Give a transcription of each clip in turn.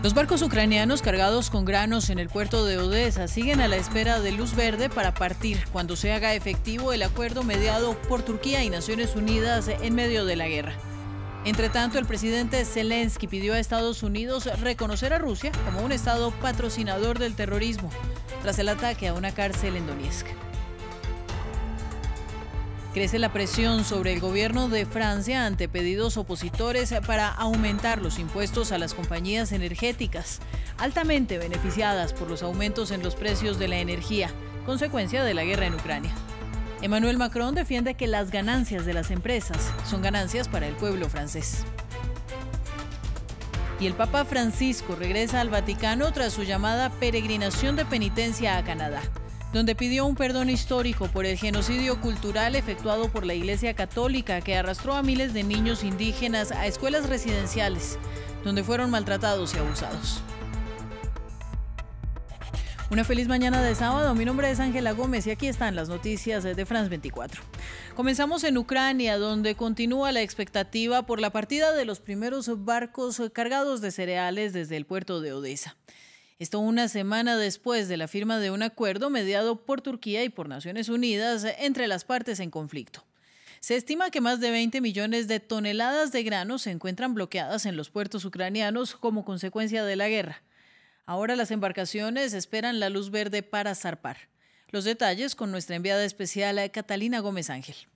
Los barcos ucranianos cargados con granos en el puerto de Odessa siguen a la espera de luz verde para partir cuando se haga efectivo el acuerdo mediado por Turquía y Naciones Unidas en medio de la guerra. Entre tanto, el presidente Zelensky pidió a Estados Unidos reconocer a Rusia como un estado patrocinador del terrorismo tras el ataque a una cárcel en Donetsk. Crece la presión sobre el gobierno de Francia ante pedidos opositores para aumentar los impuestos a las compañías energéticas, altamente beneficiadas por los aumentos en los precios de la energía, consecuencia de la guerra en Ucrania. Emmanuel Macron defiende que las ganancias de las empresas son ganancias para el pueblo francés. Y el Papa Francisco regresa al Vaticano tras su llamada peregrinación de penitencia a Canadá donde pidió un perdón histórico por el genocidio cultural efectuado por la Iglesia Católica que arrastró a miles de niños indígenas a escuelas residenciales, donde fueron maltratados y abusados. Una feliz mañana de sábado. Mi nombre es Ángela Gómez y aquí están las noticias de France 24. Comenzamos en Ucrania, donde continúa la expectativa por la partida de los primeros barcos cargados de cereales desde el puerto de Odessa. Esto una semana después de la firma de un acuerdo mediado por Turquía y por Naciones Unidas entre las partes en conflicto. Se estima que más de 20 millones de toneladas de grano se encuentran bloqueadas en los puertos ucranianos como consecuencia de la guerra. Ahora las embarcaciones esperan la luz verde para zarpar. Los detalles con nuestra enviada especial Catalina Gómez Ángel.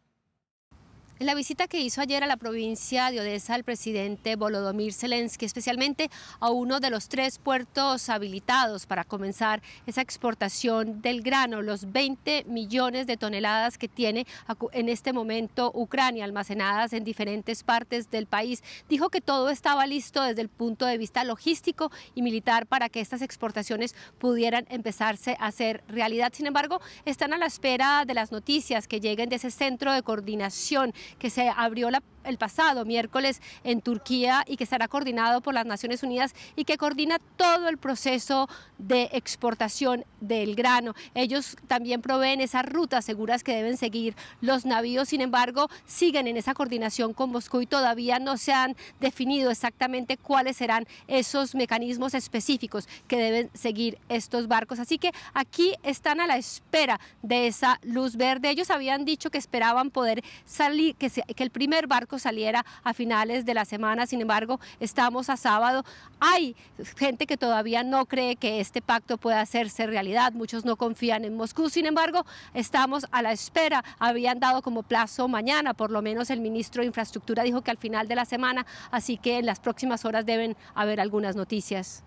En la visita que hizo ayer a la provincia de Odessa el presidente Volodymyr Zelensky, especialmente a uno de los tres puertos habilitados para comenzar esa exportación del grano, los 20 millones de toneladas que tiene en este momento Ucrania almacenadas en diferentes partes del país, dijo que todo estaba listo desde el punto de vista logístico y militar para que estas exportaciones pudieran empezarse a hacer realidad. Sin embargo, están a la espera de las noticias que lleguen de ese centro de coordinación que se abrió la el pasado miércoles en Turquía y que estará coordinado por las Naciones Unidas y que coordina todo el proceso de exportación del grano. Ellos también proveen esas rutas seguras que deben seguir los navíos, sin embargo, siguen en esa coordinación con Moscú y todavía no se han definido exactamente cuáles serán esos mecanismos específicos que deben seguir estos barcos. Así que aquí están a la espera de esa luz verde. Ellos habían dicho que esperaban poder salir, que, que el primer barco saliera a finales de la semana. Sin embargo, estamos a sábado. Hay gente que todavía no cree que este pacto pueda hacerse realidad. Muchos no confían en Moscú. Sin embargo, estamos a la espera. Habían dado como plazo mañana, por lo menos el ministro de Infraestructura dijo que al final de la semana, así que en las próximas horas deben haber algunas noticias.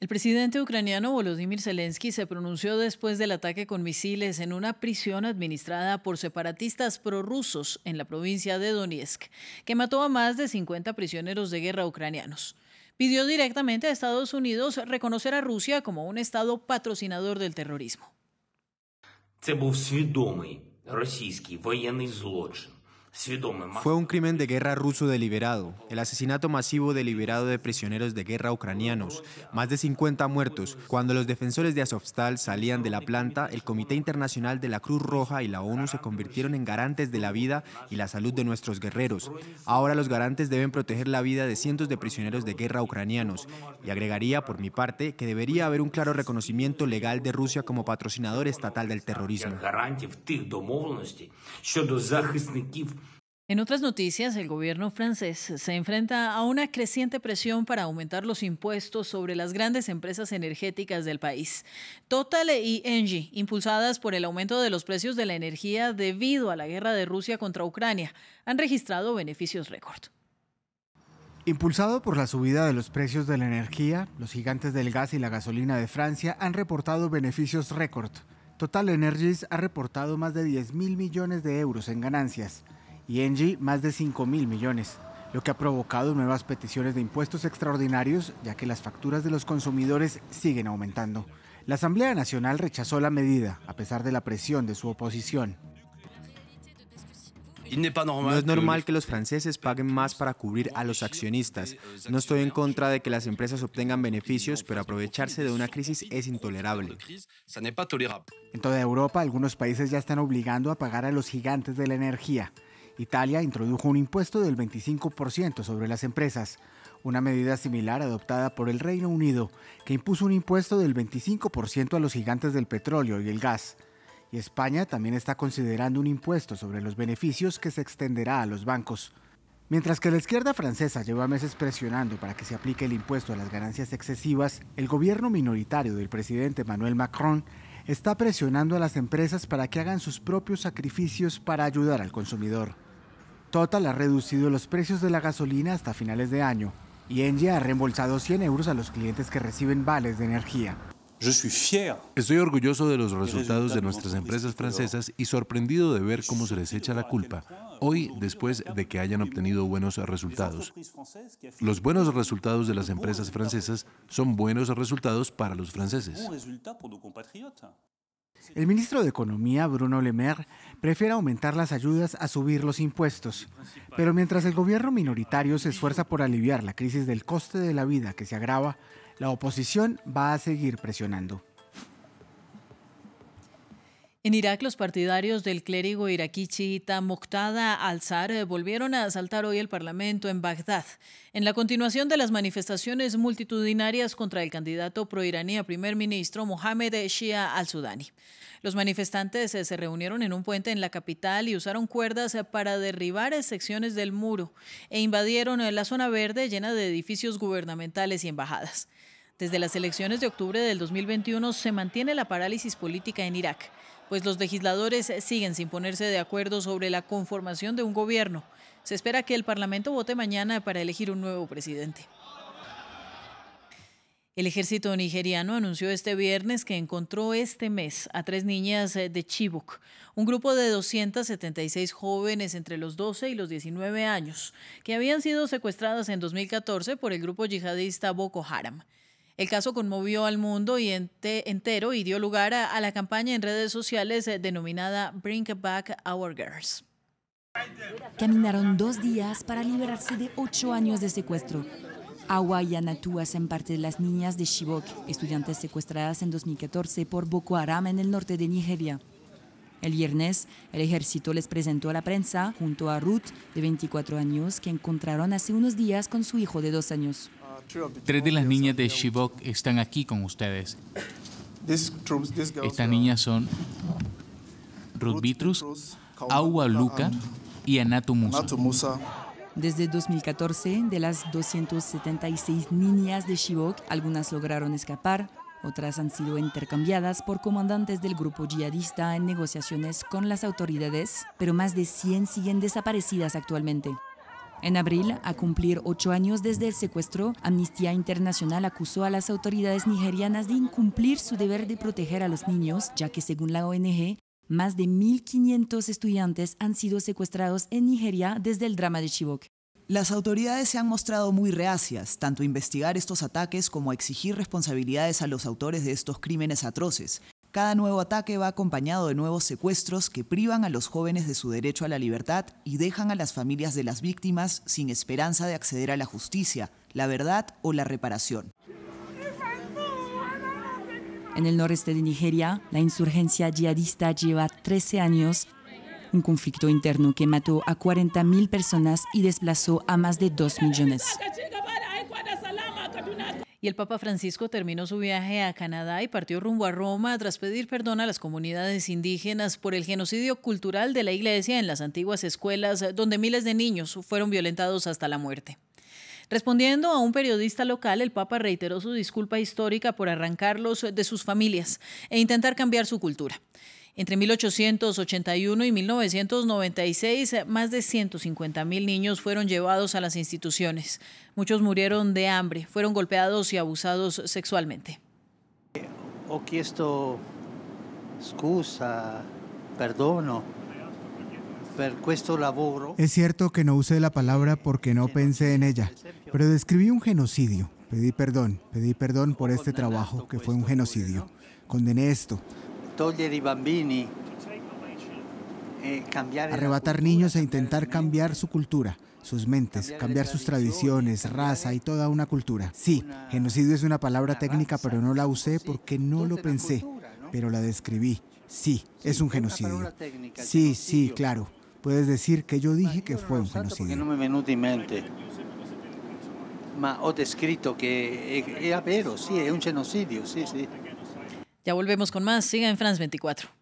El presidente ucraniano Volodymyr Zelensky se pronunció después del ataque con misiles en una prisión administrada por separatistas prorrusos en la provincia de Donetsk, que mató a más de 50 prisioneros de guerra ucranianos. Pidió directamente a Estados Unidos reconocer a Rusia como un Estado patrocinador del terrorismo. Fue un crimen de guerra ruso deliberado, el asesinato masivo deliberado de prisioneros de guerra ucranianos, más de 50 muertos. Cuando los defensores de Azovstal salían de la planta, el Comité Internacional de la Cruz Roja y la ONU se convirtieron en garantes de la vida y la salud de nuestros guerreros. Ahora los garantes deben proteger la vida de cientos de prisioneros de guerra ucranianos. Y agregaría, por mi parte, que debería haber un claro reconocimiento legal de Rusia como patrocinador estatal del terrorismo. En otras noticias, el gobierno francés se enfrenta a una creciente presión para aumentar los impuestos sobre las grandes empresas energéticas del país. Total y Engie, impulsadas por el aumento de los precios de la energía debido a la guerra de Rusia contra Ucrania, han registrado beneficios récord. Impulsado por la subida de los precios de la energía, los gigantes del gas y la gasolina de Francia han reportado beneficios récord. Total Energies ha reportado más de 10 mil millones de euros en ganancias y Engie más de 5 mil millones, lo que ha provocado nuevas peticiones de impuestos extraordinarios, ya que las facturas de los consumidores siguen aumentando. La Asamblea Nacional rechazó la medida, a pesar de la presión de su oposición. No es normal que los franceses paguen más para cubrir a los accionistas. No estoy en contra de que las empresas obtengan beneficios, pero aprovecharse de una crisis es intolerable. En toda Europa, algunos países ya están obligando a pagar a los gigantes de la energía. Italia introdujo un impuesto del 25% sobre las empresas, una medida similar adoptada por el Reino Unido, que impuso un impuesto del 25% a los gigantes del petróleo y el gas. Y España también está considerando un impuesto sobre los beneficios que se extenderá a los bancos. Mientras que la izquierda francesa lleva meses presionando para que se aplique el impuesto a las ganancias excesivas, el gobierno minoritario del presidente Manuel Macron está presionando a las empresas para que hagan sus propios sacrificios para ayudar al consumidor. Total ha reducido los precios de la gasolina hasta finales de año y Engie ha reembolsado 100 euros a los clientes que reciben vales de energía. Estoy orgulloso de los resultados de nuestras empresas este, francesas y sorprendido de ver cómo se les echa la culpa hoy después de que hayan obtenido buenos resultados. Los buenos resultados de las empresas francesas son buenos resultados para los franceses. El ministro de Economía, Bruno Le Maire, prefiere aumentar las ayudas a subir los impuestos. Pero mientras el gobierno minoritario se esfuerza por aliviar la crisis del coste de la vida que se agrava, la oposición va a seguir presionando. En Irak, los partidarios del clérigo iraquí chiita Muqtada al-Sar eh, volvieron a asaltar hoy el Parlamento en Bagdad, en la continuación de las manifestaciones multitudinarias contra el candidato proiraní a primer ministro Mohamed Shia al-Sudani. Los manifestantes eh, se reunieron en un puente en la capital y usaron cuerdas eh, para derribar secciones del muro e invadieron la zona verde llena de edificios gubernamentales y embajadas. Desde las elecciones de octubre del 2021 se mantiene la parálisis política en Irak pues los legisladores siguen sin ponerse de acuerdo sobre la conformación de un gobierno. Se espera que el Parlamento vote mañana para elegir un nuevo presidente. El ejército nigeriano anunció este viernes que encontró este mes a tres niñas eh, de Chibok, un grupo de 276 jóvenes entre los 12 y los 19 años, que habían sido secuestradas en 2014 por el grupo yihadista Boko Haram. El caso conmovió al mundo y entero y dio lugar a, la campaña en redes sociales eh, denominada Bring Back Our Girls. Caminaron dos días para liberarse de ocho años de secuestro. Awa y Anatú hacen parte de las niñas de Chibok, estudiantes secuestradas en 2014 por Boko Haram en el norte de Nigeria. El viernes, el ejército les presentó a la prensa junto a Ruth, de 24 años, que encontraron hace unos días con su hijo de dos años. Tres de las niñas de Shibok están aquí con ustedes. Estas niñas son Ruth Vitrus, Awa Luca y Anato Musa. Desde 2014, de las 276 niñas de Shibok, algunas lograron escapar, otras han sido intercambiadas por comandantes del grupo yihadista en negociaciones con las autoridades, pero más de 100 siguen desaparecidas actualmente. En abril, a cumplir ocho años desde el secuestro, Amnistía Internacional acusó a las autoridades nigerianas de incumplir su deber de proteger a los niños, ya que según la ONG, más de 1.500 estudiantes han sido secuestrados en Nigeria desde el drama de Chibok. Las autoridades se han mostrado muy reacias, tanto a investigar estos ataques como a exigir responsabilidades a los autores de estos crímenes atroces, cada nuevo ataque va acompañado de nuevos secuestros que privan a los jóvenes de su derecho a la libertad y dejan a las familias de las víctimas sin esperanza de acceder a la justicia, la verdad o la reparación. En el noreste de Nigeria, la insurgencia yihadista lleva 13 años, un conflicto interno que mató a 40.000 personas y desplazó a más de 2 millones y el Papa Francisco terminó su viaje a Canadá y partió rumbo a Roma tras pedir perdón a las comunidades indígenas por el genocidio cultural de la Iglesia en las antiguas escuelas donde miles de niños fueron violentados hasta la muerte. Respondiendo a un periodista local, el Papa reiteró su disculpa histórica por arrancarlos de sus familias e intentar cambiar su cultura. Entre 1881 y 1996, más de 150.000 niños fueron llevados a las instituciones. Muchos murieron de hambre, fueron golpeados y abusados sexualmente. esto excusa, perdono es cierto que no usé la palabra porque no pensé en ella, pero describí un genocidio. Pedí perdón, pedí perdón por este trabajo que fue un genocidio. Condené esto. Eh, Arrebatar niños e intentar cambiar su cultura, sus mentes, cambiar sus tradiciones, raza y toda una cultura. Sí, genocidio es una palabra técnica, pero no la usé porque no lo pensé, pero la describí. Sí, es un genocidio. Sí, sí, claro puedes decir que yo dije que fue un genocidio. no me menude mente, ma he descrito que era eh, eh, vero, sí, es un genocidio, sí, sí. Ya volvemos con más. Siga en France 24.